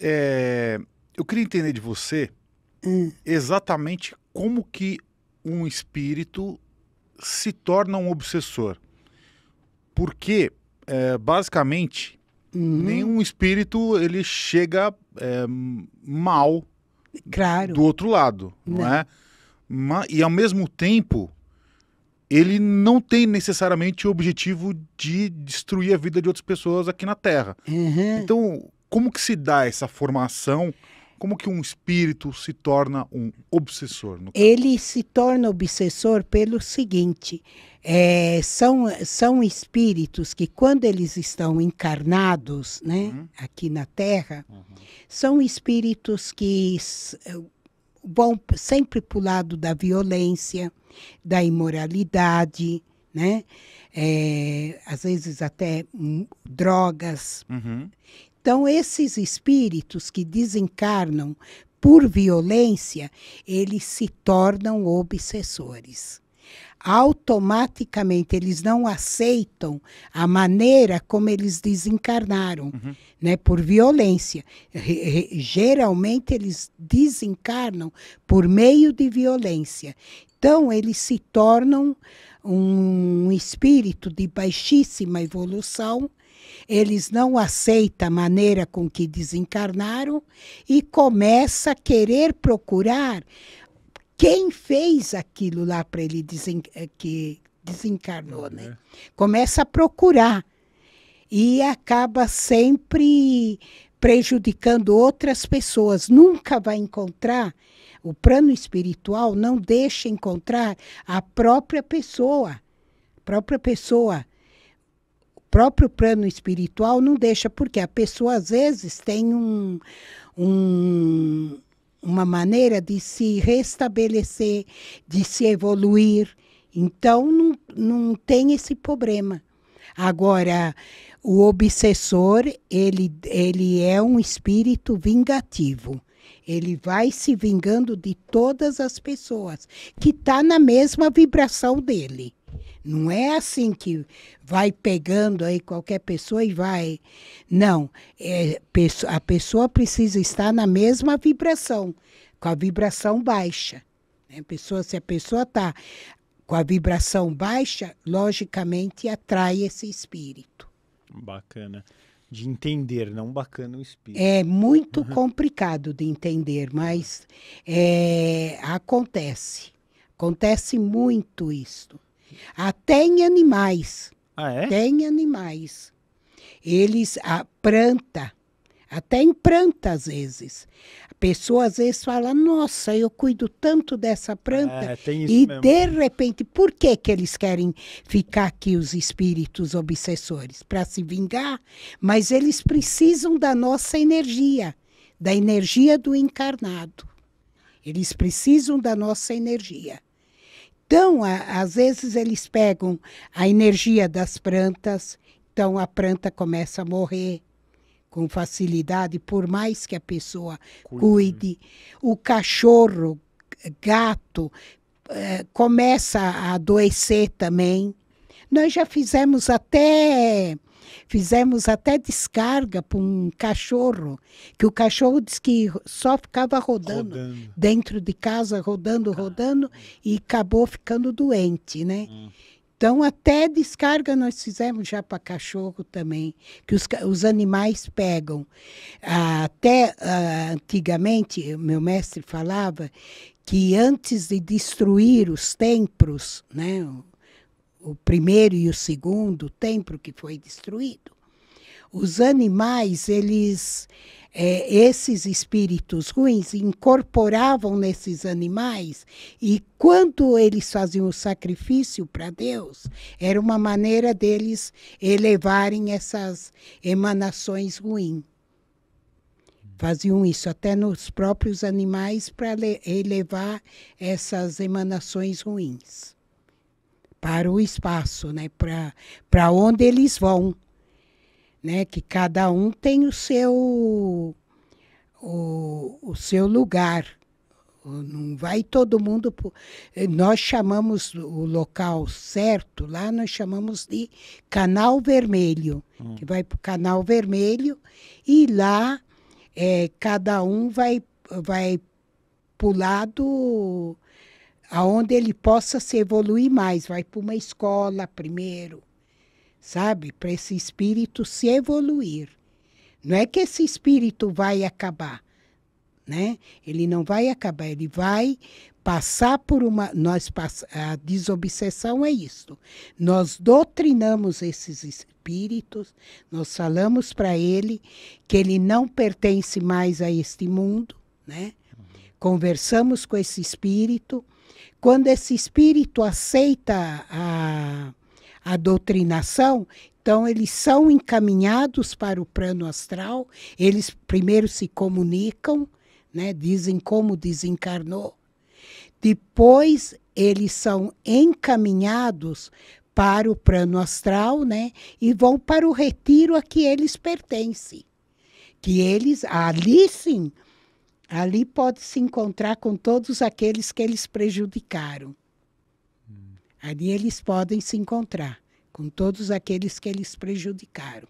É, eu queria entender de você hum. exatamente como que um espírito se torna um obsessor. Porque, é, basicamente, uhum. nenhum espírito ele chega é, mal claro. do outro lado, não, não é? Mas, e ao mesmo tempo, ele não tem necessariamente o objetivo de destruir a vida de outras pessoas aqui na Terra. Uhum. Então, como que se dá essa formação? Como que um espírito se torna um obsessor? Ele se torna obsessor pelo seguinte: é, são, são espíritos que, quando eles estão encarnados né, uhum. aqui na Terra, uhum. são espíritos que é, vão sempre para o lado da violência, da imoralidade, né? É, às vezes até hum, drogas. Uhum. Então, esses espíritos que desencarnam por violência, eles se tornam obsessores. Automaticamente eles não aceitam a maneira como eles desencarnaram, uhum. né, por violência. Re geralmente eles desencarnam por meio de violência. Então eles se tornam um espírito de baixíssima evolução eles não aceitam a maneira com que desencarnaram e começa a querer procurar quem fez aquilo lá para ele desen eh, que desencarnou, né? Uhum. Começa a procurar e acaba sempre prejudicando outras pessoas. Nunca vai encontrar o plano espiritual não deixa encontrar a própria pessoa, a própria pessoa próprio plano espiritual não deixa, porque a pessoa às vezes tem um, um, uma maneira de se restabelecer, de se evoluir. Então não, não tem esse problema. Agora, o obsessor, ele, ele é um espírito vingativo. Ele vai se vingando de todas as pessoas que está na mesma vibração dele. Não é assim que vai pegando aí qualquer pessoa e vai. Não, é, a pessoa precisa estar na mesma vibração, com a vibração baixa. Né? Pessoa, se a pessoa está com a vibração baixa, logicamente atrai esse espírito. Bacana de entender, não bacana o espírito. É muito uhum. complicado de entender, mas é, acontece. Acontece muito isso. Até em animais. Ah, é? Até em animais. Eles a planta, até em planta às vezes. A pessoa às vezes fala, nossa, eu cuido tanto dessa planta. É, e mesmo. de repente, por que, que eles querem ficar aqui, os espíritos obsessores? Para se vingar? Mas eles precisam da nossa energia, da energia do encarnado. Eles precisam da nossa energia. Então, a, às vezes eles pegam a energia das plantas, então a planta começa a morrer com facilidade, por mais que a pessoa cuide. cuide. O cachorro, gato, eh, começa a adoecer também. Nós já fizemos até Fizemos até descarga para um cachorro, que o cachorro disse que só ficava rodando, rodando. dentro de casa, rodando, Caramba. rodando, e acabou ficando doente, né? Hum. Então, até descarga nós fizemos já para cachorro também, que os, os animais pegam. Até uh, antigamente, meu mestre falava que antes de destruir os templos, né, o primeiro e o segundo templo que foi destruído, os animais, eles, é, esses espíritos ruins incorporavam nesses animais e quando eles faziam o sacrifício para Deus, era uma maneira deles elevarem essas emanações ruins. Faziam isso até nos próprios animais para elevar essas emanações ruins para o espaço, né? para onde eles vão. Né? Que cada um tem o seu, o, o seu lugar. Não vai todo mundo. Nós chamamos o local certo lá, nós chamamos de canal vermelho, hum. que vai para o canal vermelho, e lá é, cada um vai, vai o lado aonde ele possa se evoluir mais, vai para uma escola primeiro, sabe? Para esse espírito se evoluir. Não é que esse espírito vai acabar, né? Ele não vai acabar, ele vai passar por uma nós pass... a desobsessão é isso. Nós doutrinamos esses espíritos, nós falamos para ele que ele não pertence mais a este mundo, né? Conversamos com esse espírito, quando esse espírito aceita a, a doutrinação, então eles são encaminhados para o plano astral, eles primeiro se comunicam, né, dizem como desencarnou. Depois eles são encaminhados para o plano astral, né, e vão para o retiro a que eles pertencem. Que eles ali sim Ali pode se encontrar com todos aqueles que eles prejudicaram. Hum. Ali eles podem se encontrar com todos aqueles que eles prejudicaram.